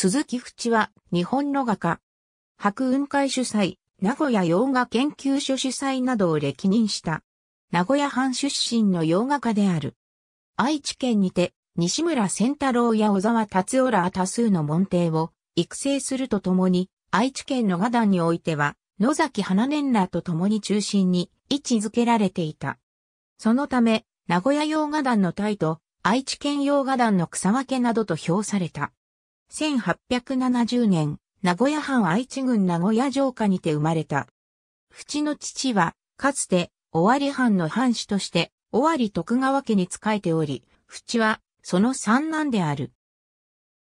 鈴木淵は日本の画家。白雲会主催、名古屋洋画研究所主催などを歴任した。名古屋藩出身の洋画家である。愛知県にて、西村仙太郎や小沢達夫ら多数の門弟を育成するとともに、愛知県の画壇においては、野崎花年らと共に中心に位置づけられていた。そのため、名古屋洋画団の隊と、愛知県洋画団の草分けなどと評された。1870年、名古屋藩愛知郡名古屋城下にて生まれた。淵の父は、かつて、尾張藩の藩主として、尾張徳川家に仕えており、淵は、その三男である。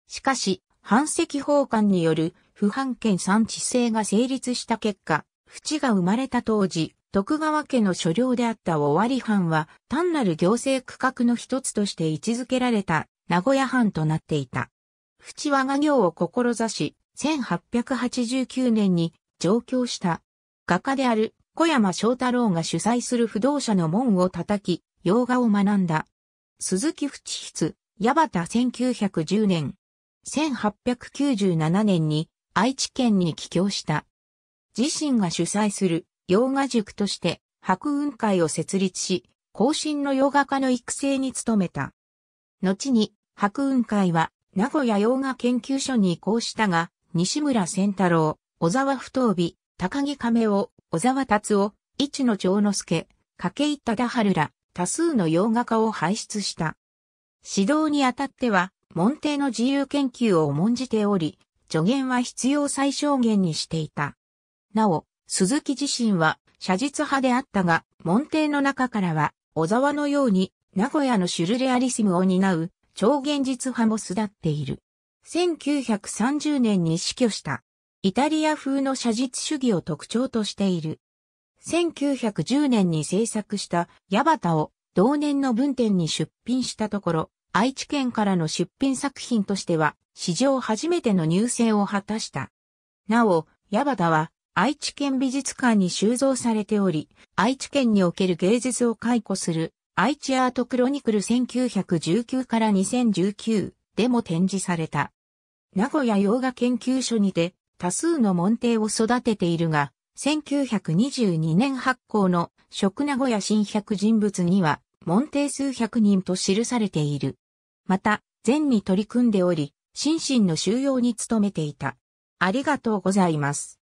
しかし、藩籍奉還による、不藩権三地制が成立した結果、淵が生まれた当時、徳川家の所領であった尾張藩は、単なる行政区画の一つとして位置づけられた名古屋藩となっていた。淵和画行を志し、1889年に上京した。画家である小山翔太郎が主催する不動者の門を叩き、洋画を学んだ。鈴木淵筆、矢端1910年。1897年に愛知県に帰郷した。自身が主催する洋画塾として白雲会を設立し、後進の洋画家の育成に努めた。後に白雲会は名古屋洋画研究所に移行したが、西村仙太郎、小沢不頭美、高木亀夫、小沢達夫、一野長之助、筧井忠春ら、多数の洋画家を輩出した。指導にあたっては、門弟の自由研究を重んじており、助言は必要最小限にしていた。なお、鈴木自身は写実派であったが、門弟の中からは、小沢のように、名古屋のシュルレアリスムを担う、超現実派も巣立っている。1930年に死去した。イタリア風の写実主義を特徴としている。1910年に制作したヤバタを同年の文典に出品したところ、愛知県からの出品作品としては史上初めての入選を果たした。なお、ヤバタは愛知県美術館に収蔵されており、愛知県における芸術を解雇する愛知アートクロニクル1919から2019でも展示された。名古屋洋画研究所にて多数の門弟を育てているが、1922年発行の食名古屋新百人物には、門弟数百人と記されている。また、善に取り組んでおり、心身の収容に努めていた。ありがとうございます。